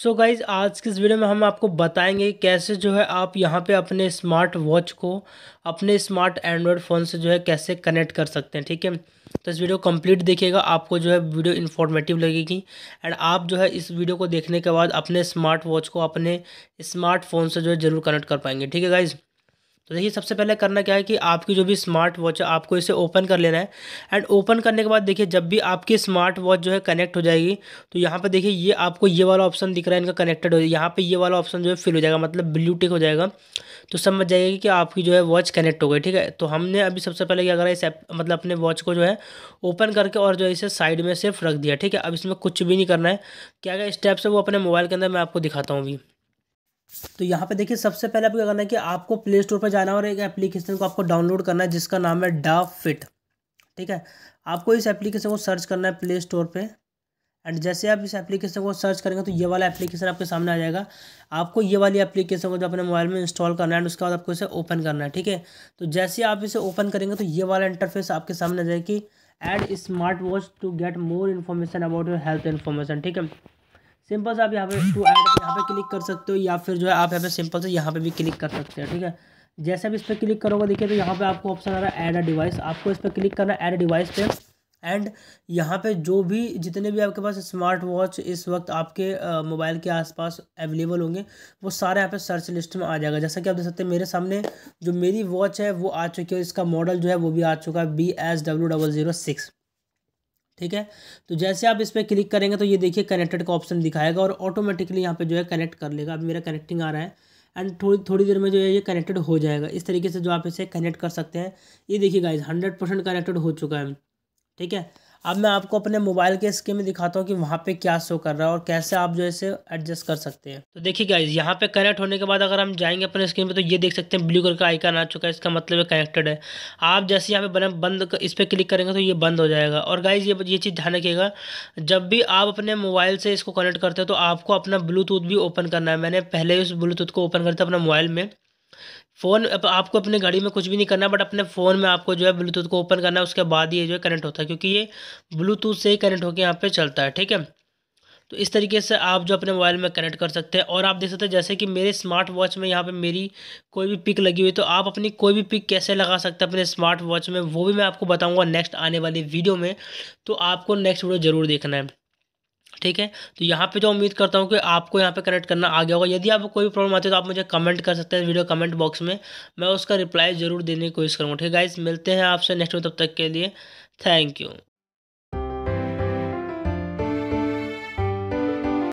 सो so guys आज के इस वीडियो में हम आपको बताएंगे कैसे जो है आप यहाँ पे अपने स्मार्ट वॉच को अपने स्मार्ट एंड्रॉयड फ़ोन से जो है कैसे कनेक्ट कर सकते हैं ठीक है तो इस वीडियो कंप्लीट देखिएगा आपको जो है वीडियो इन्फॉर्मेटिव लगेगी एंड आप जो है इस वीडियो को देखने के बाद अपने स्मार्ट वॉच को अपने स्मार्टफोन से जो है ज़रूर कनेक्ट कर पाएंगे ठीक है गाइज़ तो देखिए सबसे पहले करना क्या है कि आपकी जो भी स्मार्ट वॉच है आपको इसे ओपन कर लेना है एंड ओपन करने के बाद देखिए जब भी आपकी स्मार्ट वॉच जो है कनेक्ट हो जाएगी तो यहाँ पर देखिए ये आपको ये वाला ऑप्शन दिख रहा है इनका कनेक्टेड हो यहाँ पर ये वाला ऑप्शन जो है फिल हो जाएगा मतलब ब्लू टिक हो जाएगा तो समझ जाएगी कि आपकी जो है वॉच कनेक्ट हो गई ठीक है तो हमने अभी सबसे पहले क्या करा इस मतलब अपने वॉच को जो है ओपन करके और जो है इसे साइड में सिर्फ रख दिया ठीक है अब इसमें कुछ भी नहीं करना है क्या क्या स्टेप्स है वो अपने मोबाइल के अंदर मैं आपको दिखाता हूँ अभी तो यहाँ पे देखिए सबसे पहले आपको क्या करना है कि आपको प्ले स्टोर पर जाना है और एक एप्लीकेशन को आपको डाउनलोड करना है जिसका नाम है डा फिट ठीक है आपको इस एप्लीकेशन को सर्च करना है प्ले स्टोर पर एंड जैसे आप इस एप्लीकेशन को सर्च करेंगे तो ये वाला एप्लीकेशन आपके सामने आ जाएगा आपको ये वाली एप्लीकेशन को जो अपने मोबाइल में इंस्टॉल करना है एंड उसके बाद आपको इसे ओपन करना है ठीक है तो जैसे आप इसे ओपन करेंगे तो ये वाला इंटरफेस आपके सामने आ जाएगी add smart watch to get more information about your health information ठीक है सिंपल से आप यहाँ पे टू ऐड यहाँ पे क्लिक कर सकते हो या फिर जो है आप यहाँ पे सिंपल से यहाँ पे भी क्लिक कर सकते हो ठीक है जैसे भी इस पर क्लिक करोगे देखिए तो यहाँ पे आपको ऑप्शन आ रहा है ऐड अ डिवाइस आपको इस पर क्लिक करना है ऐड डिवाइस पे एंड यहाँ पे जो भी जितने भी आपके पास स्मार्ट वॉच इस वक्त आपके मोबाइल के आसपास अवेलेबल होंगे वो सारे यहाँ पे सर्च लिस्ट में आ जाएगा जैसा कि आप देख सकते हैं मेरे सामने जो मेरी वॉच है वो आ चुकी है इसका मॉडल जो है वो भी आ चुका है B S W double zero six ठीक है तो जैसे आप इस पर क्लिक करेंगे तो ये देखिए कनेक्टेड का ऑप्शन दिखाएगा और ऑटोमेटिकली यहाँ पे जो है कनेक्ट कर लेगा अभी मेरा कनेक्टिंग आ रहा है एंड थोड़ी थोड़ी देर में जो है ये कनेक्टेड हो जाएगा इस तरीके से जो आप इसे कनेक्ट कर सकते हैं ये देखिए गाइज हंड्रेड परसेंट कनेक्टेड हो चुका है ठीक है अब मैं आपको अपने मोबाइल के स्क्रीन में दिखाता हूँ कि वहाँ पे क्या शो कर रहा है और कैसे आप जो है इसे एडजस्ट कर सकते हैं तो देखिए गाइज यहाँ पे कनेक्ट होने के बाद अगर हम जाएंगे अपने स्क्रीन पे तो ये देख सकते हैं ब्लू कलर का आइकन आ चुका है इसका मतलब है कनेक्टेड है आप जैसे यहाँ पे बंद इस पर क्लिक करेंगे तो ये बंद हो जाएगा और गाइज ये ये चीज़ ध्यान रखिएगा जब भी आप अपने मोबाइल से इसको कनेक्ट करते हो तो आपको अपना ब्लूटूथ भी ओपन करना है मैंने पहले उस ब्लूटूथ को ओपन करता अपना मोबाइल में फ़ोन अब आपको अपने घड़ी में कुछ भी नहीं करना बट अपने फ़ोन में आपको जो है ब्लूटूथ को ओपन करना है उसके बाद ये जो है कनेक्ट होता है क्योंकि ये ब्लूटूथ से ही कनेक्ट होकर यहाँ पे चलता है ठीक है तो इस तरीके से आप जो अपने मोबाइल में कनेक्ट कर सकते हैं और आप देख सकते हैं जैसे कि मेरे स्मार्ट वॉच में यहाँ पर मेरी कोई भी पिक लगी हुई तो आप अपनी कोई भी पिक कैसे लगा सकते हैं अपने स्मार्ट वॉच में वो भी मैं आपको बताऊँगा नेक्स्ट आने वाली वीडियो में तो आपको नेक्स्ट वीडियो ज़रूर देखना है ठीक है तो यहाँ पे जो उम्मीद करता हूँ कि आपको यहाँ पे कनेक्ट करना आ गया होगा यदि आपको कोई प्रॉब्लम आती है तो आप मुझे कमेंट कर सकते हैं वीडियो कमेंट बॉक्स में मैं उसका रिप्लाई ज़रूर देने की कोशिश करूँगा ठीक है गाइज मिलते हैं आपसे नेक्स्ट में तब तक के लिए थैंक यू